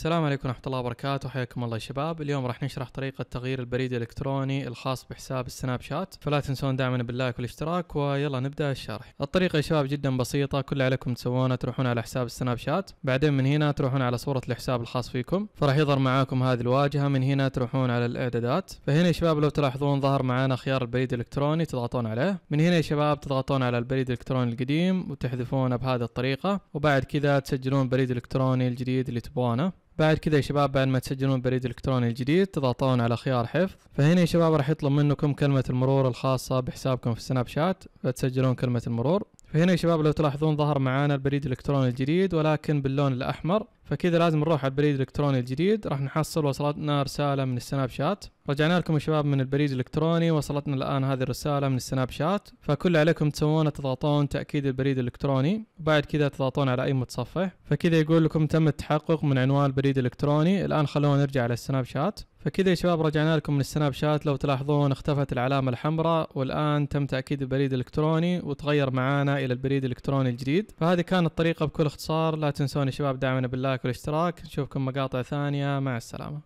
السلام عليكم ورحمة الله وبركاته حياكم الله يا شباب اليوم راح نشرح طريقة تغيير البريد الإلكتروني الخاص بحساب السناب شات فلا تنسون دعمنا باللايك والاشتراك ويلا نبدأ الشرح الطريقة يا شباب جدا بسيطة كل اللي عليكم تسوونه تروحون على حساب السناب شات بعدين من هنا تروحون على صورة الحساب الخاص فيكم فراح يظهر معاكم هذه الواجهة من هنا تروحون على الإعدادات فهنا يا شباب لو تلاحظون ظهر معانا خيار البريد الإلكتروني تضغطون عليه من هنا يا شباب تضغطون على البريد الإلكتروني القديم وتحذفونه بهذه الطريقة وبعد كذا تسجلون بريد الإلكتروني الجديد اللي تبغونه بعد كذا يا شباب بعد ما تسجلون البريد الالكتروني الجديد تضغطون على خيار حفظ فهنا يا شباب راح يطلب منكم كلمة المرور الخاصة بحسابكم في سناب شات فتسجلون كلمة المرور فهنا يا شباب لو تلاحظون ظهر معانا البريد الالكتروني الجديد ولكن باللون الاحمر فكذا لازم نروح على البريد الالكتروني الجديد راح نحصل وصلتنا رساله من السناب شات رجعنا لكم يا شباب من البريد الالكتروني وصلتنا الان هذه الرساله من السناب شات فكل اللي عليكم تسوونه تضغطون تاكيد البريد الالكتروني وبعد كذا تضغطون على اي متصفح فكذا يقول لكم تم التحقق من عنوان البريد الالكتروني الان خلونا نرجع على السناب شات فكذا يا شباب رجعنا لكم من السناب شات لو تلاحظون اختفت العلامة الحمراء والآن تم تأكيد البريد الإلكتروني وتغير معانا إلى البريد الإلكتروني الجديد فهذه كانت الطريقة بكل اختصار لا تنسون يا شباب دعمنا باللايك والاشتراك نشوفكم مقاطع ثانية مع السلامة